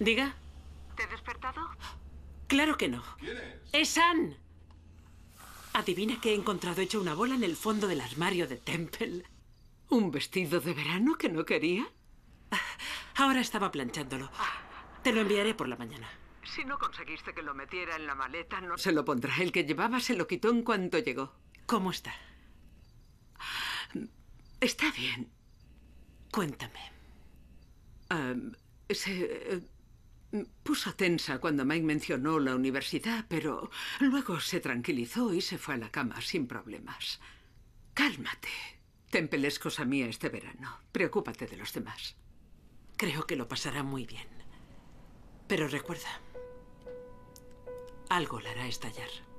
Diga. ¿Te he despertado? Claro que no. ¿Quién es? ¡Es Anne! Adivina que he encontrado hecho una bola en el fondo del armario de Temple. ¿Un vestido de verano que no quería? Ahora estaba planchándolo. Te lo enviaré por la mañana. Si no conseguiste que lo metiera en la maleta, no... Se lo pondrá. El que llevaba se lo quitó en cuanto llegó. ¿Cómo está? Está bien. Cuéntame. se... Eh, Mm, puso tensa cuando Mike mencionó la universidad, pero luego se tranquilizó y se fue a la cama sin problemas. Cálmate. te empelescos cosa mía este verano. Preocúpate de los demás. Creo que lo pasará muy bien. Pero recuerda, algo la hará estallar.